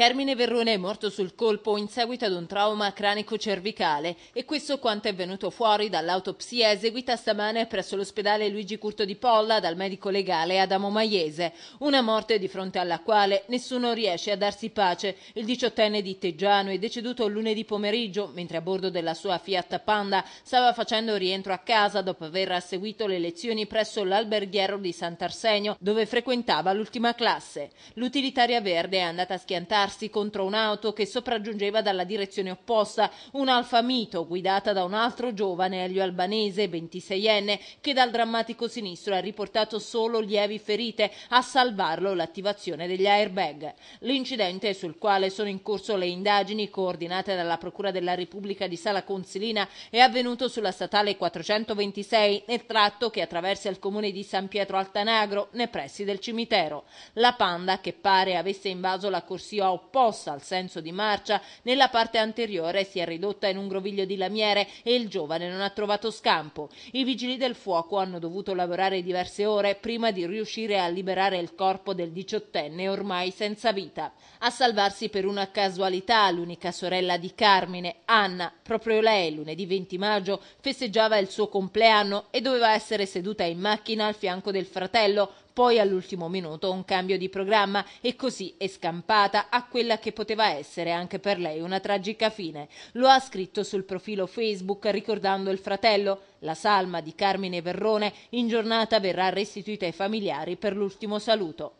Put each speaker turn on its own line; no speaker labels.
Carmine Verrone è morto sul colpo in seguito ad un trauma cranico-cervicale e questo quanto è venuto fuori dall'autopsia eseguita stamane presso l'ospedale Luigi Curto di Polla dal medico legale Adamo Maiese. Una morte di fronte alla quale nessuno riesce a darsi pace. Il diciottenne di Teggiano è deceduto lunedì pomeriggio mentre a bordo della sua Fiat Panda stava facendo rientro a casa dopo aver seguito le lezioni presso l'alberghiero di Sant'Arsenio dove frequentava l'ultima classe. L'utilitaria verde è andata a schiantarsi scontrarsi contro un'auto che sopraggiungeva dalla direzione opposta, un Alfa Mito guidata da un altro giovane Elio Albanese, 26enne, che dal drammatico sinistro ha riportato solo lievi ferite, a salvarlo l'attivazione degli airbag. L'incidente sul quale sono in corso le indagini coordinate dalla Procura della Repubblica di Sala Consilina è avvenuto sulla statale 426 nel tratto che attraversa il comune di San Pietro Altanagro nei pressi del cimitero. La panda, che pare avesse invaso la corsia opposta al senso di marcia, nella parte anteriore si è ridotta in un groviglio di lamiere e il giovane non ha trovato scampo. I vigili del fuoco hanno dovuto lavorare diverse ore prima di riuscire a liberare il corpo del diciottenne ormai senza vita. A salvarsi per una casualità l'unica sorella di Carmine, Anna, proprio lei lunedì 20 maggio festeggiava il suo compleanno e doveva essere seduta in macchina al fianco del fratello poi all'ultimo minuto un cambio di programma e così è scampata a quella che poteva essere anche per lei una tragica fine. Lo ha scritto sul profilo Facebook ricordando il fratello. La salma di Carmine Verrone in giornata verrà restituita ai familiari per l'ultimo saluto.